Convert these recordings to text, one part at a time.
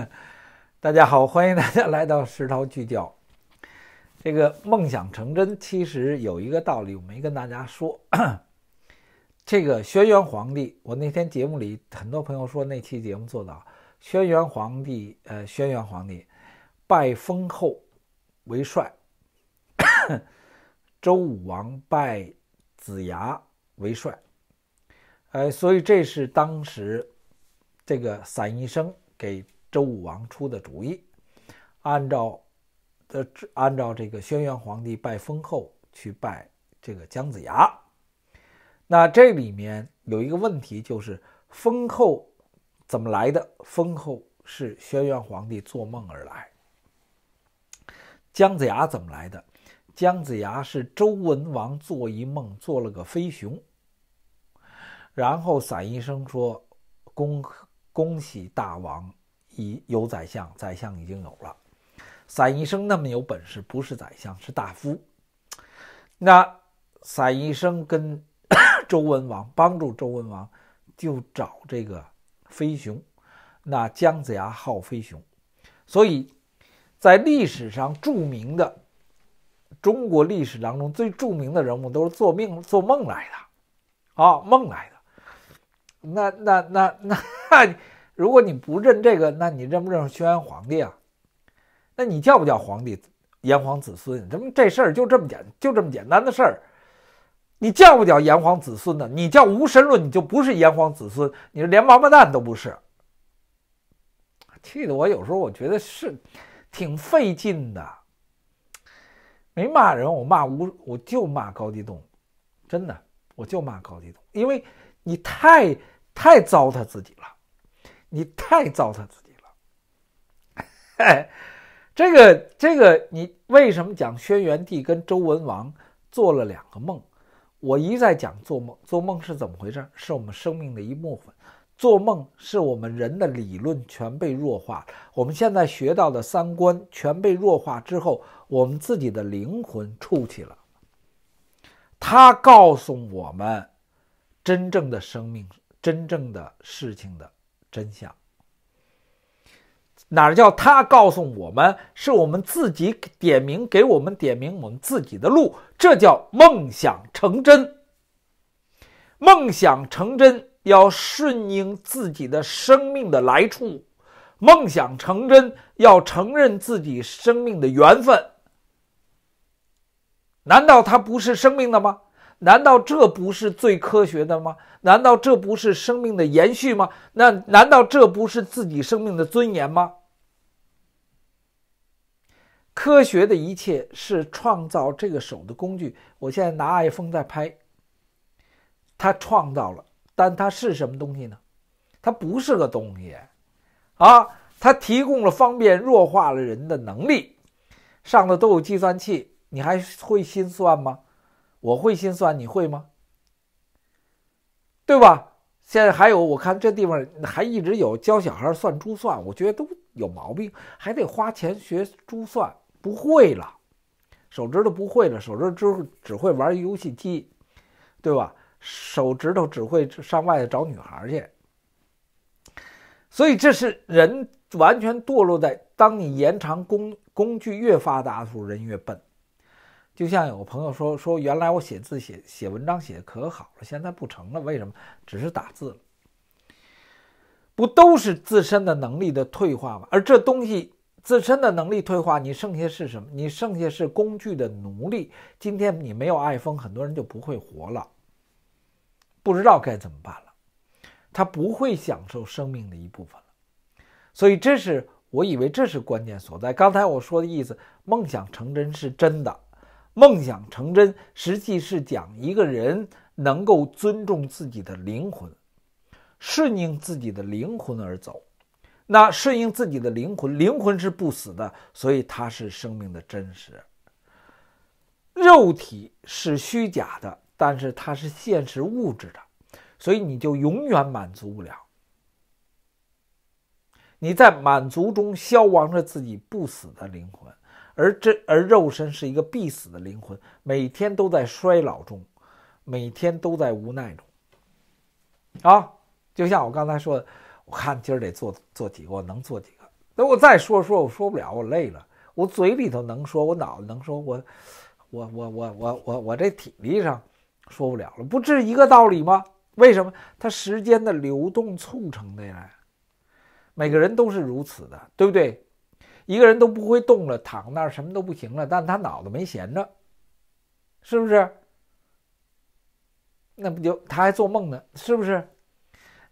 大家好，欢迎大家来到石涛聚焦。这个梦想成真，其实有一个道理我没跟大家说。这个轩辕皇帝，我那天节目里很多朋友说那期节目做的，轩辕皇帝，呃，轩辕皇帝拜封后为帅，周武王拜子牙为帅，呃，所以这是当时这个散宜生给。周武王出的主意，按照，呃，按照这个轩辕皇帝拜封后去拜这个姜子牙。那这里面有一个问题，就是封后怎么来的？封后是轩辕皇帝做梦而来。姜子牙怎么来的？姜子牙是周文王做一梦，做了个飞熊，然后散医生说：“恭恭喜大王。”已有宰相，宰相已经有了。散医生那么有本事，不是宰相，是大夫。那散医生跟 周文王帮助周文王，就找这个飞熊。那姜子牙号飞熊，所以在历史上著名的中国历史当中最著名的人物，都是做命做梦来的啊，梦来的。那那那那。如果你不认这个，那你认不认轩辕皇帝啊？那你叫不叫皇帝？炎黄子孙怎么这事儿就这么简就这么简单的事儿？你叫不叫炎黄子孙呢？你叫无神论，你就不是炎黄子孙，你是连王八蛋都不是。气得我有时候我觉得是挺费劲的。没骂人，我骂无，我就骂高迪东，真的，我就骂高迪东，因为你太太糟蹋自己了。你太糟蹋自己了。这个，这个，你为什么讲轩辕帝跟周文王做了两个梦？我一再讲做梦，做梦是怎么回事？是我们生命的一部分。做梦是我们人的理论全被弱化，我们现在学到的三观全被弱化之后，我们自己的灵魂出去了。他告诉我们，真正的生命，真正的事情的。真相，哪叫他告诉我们？是我们自己点名给我们点名，我们自己的路，这叫梦想成真。梦想成真要顺应自己的生命的来处，梦想成真要承认自己生命的缘分。难道他不是生命的吗？难道这不是最科学的吗？难道这不是生命的延续吗？那难道这不是自己生命的尊严吗？科学的一切是创造这个手的工具。我现在拿 iPhone 在拍。它创造了，但它是什么东西呢？它不是个东西，啊，它提供了方便，弱化了人的能力。上头都有计算器，你还会心算吗？我会心算，你会吗？对吧？现在还有，我看这地方还一直有教小孩算珠算，我觉得都有毛病，还得花钱学珠算，不会了，手指头不会了，手指头只只会玩游戏机，对吧？手指头只会上外头找女孩去，所以这是人完全堕落在当你延长工工具越发达的时候，人越笨。就像有个朋友说说，原来我写字写写文章写可好了，现在不成了，为什么？只是打字了，不都是自身的能力的退化吗？而这东西自身的能力退化，你剩下是什么？你剩下是工具的奴隶。今天你没有 iPhone，很多人就不会活了，不知道该怎么办了，他不会享受生命的一部分了。所以，这是我以为这是关键所在。刚才我说的意思，梦想成真是真的。梦想成真，实际是讲一个人能够尊重自己的灵魂，顺应自己的灵魂而走。那顺应自己的灵魂，灵魂是不死的，所以它是生命的真实。肉体是虚假的，但是它是现实物质的，所以你就永远满足不了。你在满足中消亡着自己不死的灵魂。而这而肉身是一个必死的灵魂，每天都在衰老中，每天都在无奈中。啊，就像我刚才说，我看今儿得做做几个，我能做几个。那我再说说，我说不了，我累了，我嘴里头能说，我脑子能说，我，我，我，我，我，我，我这体力上说不了了，不是一个道理吗？为什么？它时间的流动促成的呀，每个人都是如此的，对不对？一个人都不会动了，躺那儿什么都不行了，但他脑子没闲着，是不是？那不就他还做梦呢？是不是？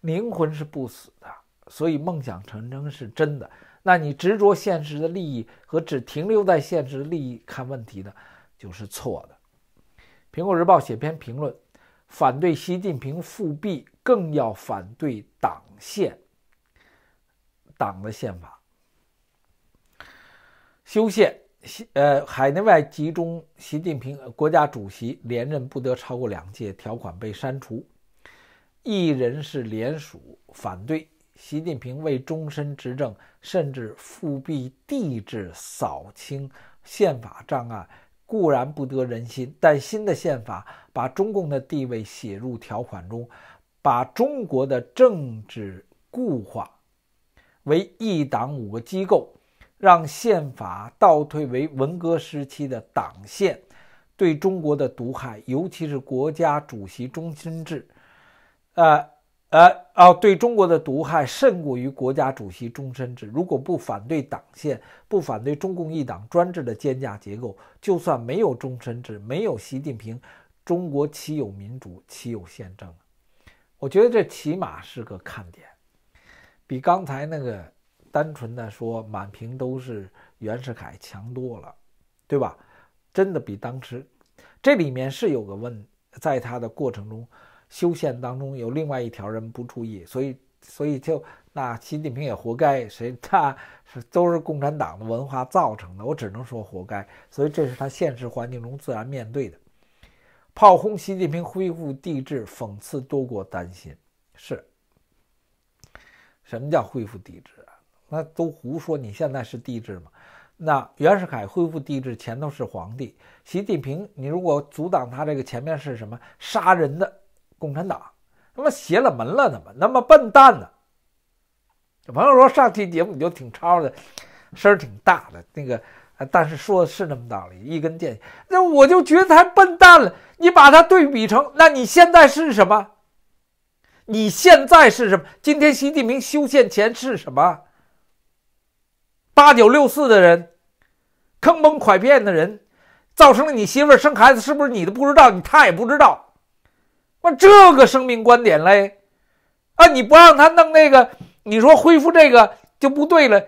灵魂是不死的，所以梦想成真是真的。那你执着现实的利益和只停留在现实利益看问题的，就是错的。《苹果日报》写篇评论，反对习近平复辟，更要反对党宪，党的宪法。修宪，呃，海内外集中习近平国家主席连任不得超过两届条款被删除，一人是联署反对习近平为终身执政，甚至复辟帝制扫清宪法障碍固然不得人心，但新的宪法把中共的地位写入条款中，把中国的政治固化为一党五个机构。让宪法倒退为文革时期的党宪，对中国的毒害，尤其是国家主席终身制，呃呃哦，对中国的毒害甚过于国家主席终身制。如果不反对党宪，不反对中共一党专制的奸诈结构，就算没有终身制，没有习近平，中国岂有民主，岂有宪政？我觉得这起码是个看点，比刚才那个。单纯的说满屏都是袁世凯强多了，对吧？真的比当时这里面是有个问，在他的过程中修宪当中有另外一条人不注意，所以所以就那习近平也活该，谁他是都是共产党的文化造成的，我只能说活该。所以这是他现实环境中自然面对的炮轰习近平恢复帝制，讽刺多过担心，是什么叫恢复帝制？那都胡说！你现在是帝制嘛？那袁世凯恢复帝制前头是皇帝，习近平，你如果阻挡他，这个前面是什么？杀人的共产党？他妈邪了门了怎么那么笨蛋呢？朋友说上期节目你就挺吵的，声儿挺大的那个，但是说的是那么道理，一根箭。那我就觉得他笨蛋了。你把他对比成，那你现在是什么？你现在是什么？今天习近平修宪前是什么？八九六四的人，坑蒙拐骗的人，造成了你媳妇生孩子是不是你的不知道，你他也不知道。我这个生命观点嘞，啊，你不让他弄那个，你说恢复这个就不对了。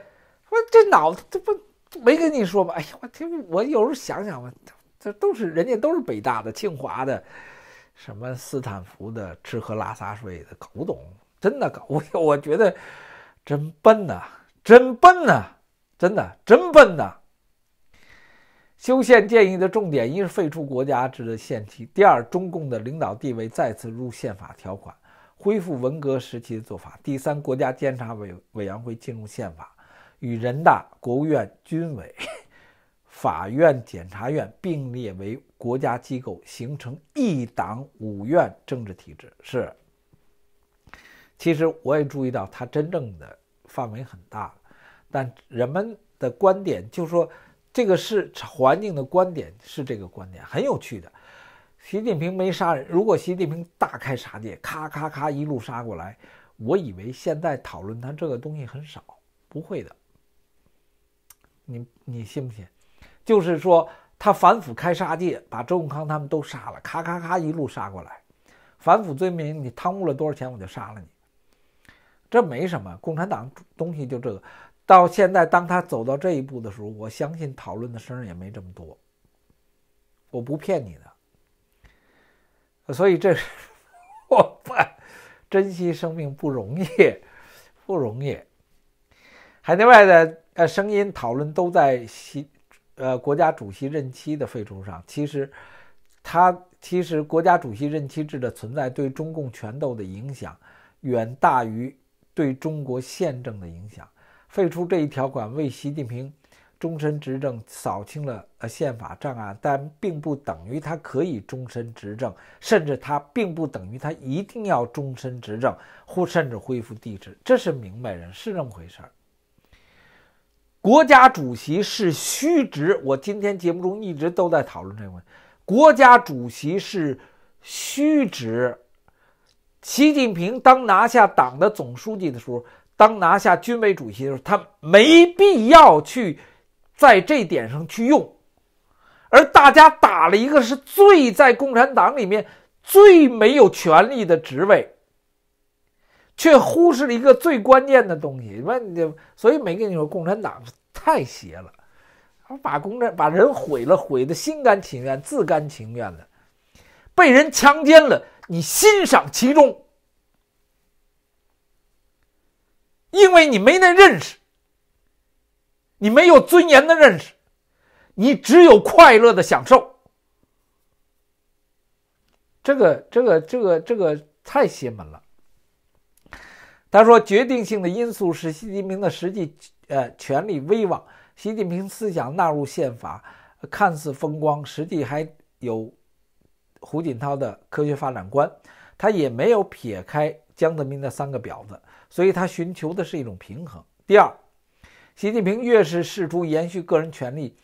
说这脑子这不没跟你说吧？哎呀，我听我有时候想想，我这都是人家都是北大的、清华的，什么斯坦福的，吃喝拉撒睡的搞不懂，真的搞我我觉得真笨呐，真笨呐。真的真笨呐！修宪建议的重点一是废除国家制的限期，第二，中共的领导地位再次入宪法条款，恢复文革时期的做法；第三，国家监察委委员会进入宪法，与人大、国务院、军委、法院、检察院并列为国家机构，形成一党五院政治体制。是，其实我也注意到，它真正的范围很大。但人们的观点就说，这个是环境的观点，是这个观点很有趣的。习近平没杀人，如果习近平大开杀戒，咔咔咔一路杀过来，我以为现在讨论他这个东西很少，不会的。你你信不信？就是说他反腐开杀戒，把周永康他们都杀了，咔咔咔一路杀过来，反腐罪名你贪污了多少钱我就杀了你，这没什么，共产党东西就这个。到现在，当他走到这一步的时候，我相信讨论的声也没这么多。我不骗你的，所以这，我珍惜生命不容易，不容易。海内外的呃声音讨论都在习呃国家主席任期的废除上。其实，他其实国家主席任期制的存在对中共权斗的影响远大于对中国宪政的影响。废除这一条款，为习近平终身执政扫清了宪法障碍，但并不等于他可以终身执政，甚至他并不等于他一定要终身执政，或甚至恢复帝制。这是明白人，是这么回事儿。国家主席是虚职，我今天节目中一直都在讨论这个问题。国家主席是虚职，习近平当拿下党的总书记的时候。当拿下军委主席的时候，他没必要去在这点上去用，而大家打了一个是最在共产党里面最没有权力的职位，却忽视了一个最关键的东西。问你，所以没跟你说，共产党太邪了，把共产把人毁了，毁的心甘情愿、自甘情愿的，被人强奸了，你欣赏其中。因为你没那认识，你没有尊严的认识，你只有快乐的享受。这个这个这个这个太邪门了。他说，决定性的因素是习近平的实际呃权力威望。习近平思想纳入宪法，看似风光，实际还有胡锦涛的科学发展观，他也没有撇开江泽民的三个婊子。所以他寻求的是一种平衡。第二，习近平越是试图延续个人权利，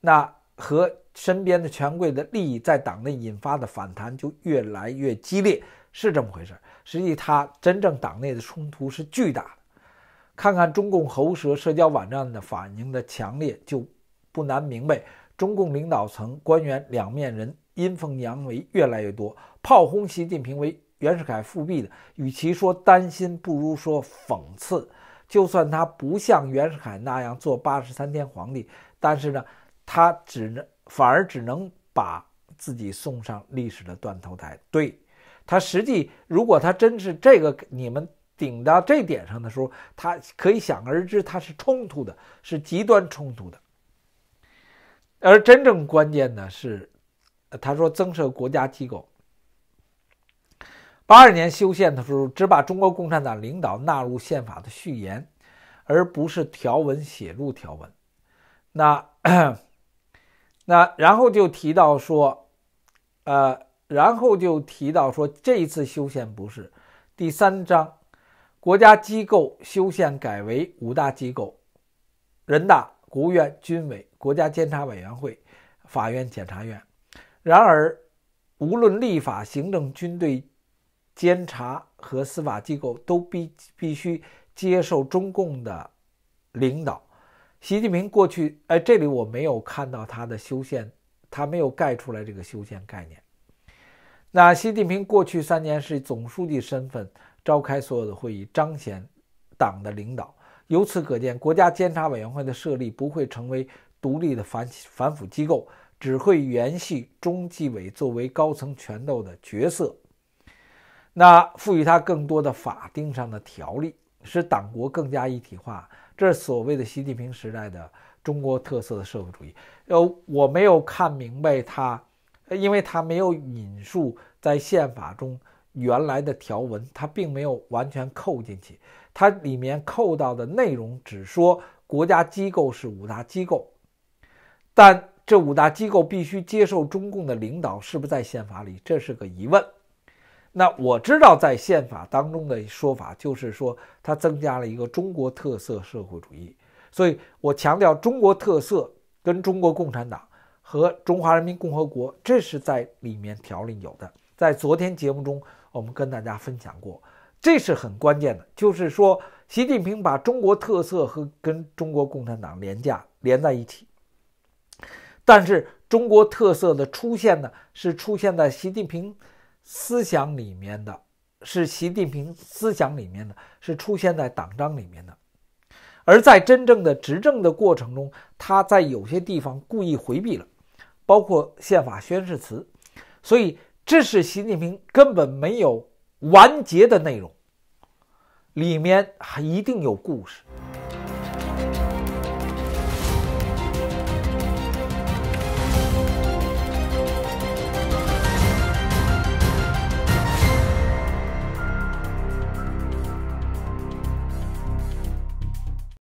那和身边的权贵的利益在党内引发的反弹就越来越激烈，是这么回事。实际他真正党内的冲突是巨大的。看看中共喉舌社交网站的反应的强烈，就不难明白，中共领导层官员两面人、阴奉阳违越来越多，炮轰习近平为。袁世凯复辟的，与其说担心，不如说讽刺。就算他不像袁世凯那样做八十三天皇帝，但是呢，他只能反而只能把自己送上历史的断头台。对他实际，如果他真是这个，你们顶到这点上的时候，他可以想而知，他是冲突的，是极端冲突的。而真正关键呢，是他说增设国家机构。八二年修宪的时候，只把中国共产党领导纳入宪法的序言，而不是条文写入条文。那那然后就提到说，呃，然后就提到说，这一次修宪不是第三章国家机构修宪改为五大机构：人大、国务院、军委、国家监察委员会、法院、检察院。然而，无论立法、行政、军队。监察和司法机构都必必须接受中共的领导。习近平过去，哎，这里我没有看到他的修宪，他没有盖出来这个修宪概念。那习近平过去三年是总书记身份召开所有的会议，彰显党的领导。由此可见，国家监察委员会的设立不会成为独立的反反腐机构，只会延续中纪委作为高层权斗的角色。那赋予它更多的法定上的条例，使党国更加一体化，这是所谓的习近平时代的中国特色的社会主义。呃，我没有看明白它，因为它没有引述在宪法中原来的条文，它并没有完全扣进去。它里面扣到的内容只说国家机构是五大机构，但这五大机构必须接受中共的领导，是不是在宪法里？这是个疑问。那我知道，在宪法当中的说法就是说，它增加了一个中国特色社会主义，所以我强调中国特色跟中国共产党和中华人民共和国，这是在里面条令有的。在昨天节目中，我们跟大家分享过，这是很关键的，就是说习近平把中国特色和跟中国共产党连架连在一起。但是中国特色的出现呢，是出现在习近平。思想里面的，是习近平思想里面的，是出现在党章里面的，而在真正的执政的过程中，他在有些地方故意回避了，包括宪法宣誓词，所以这是习近平根本没有完结的内容，里面还一定有故事。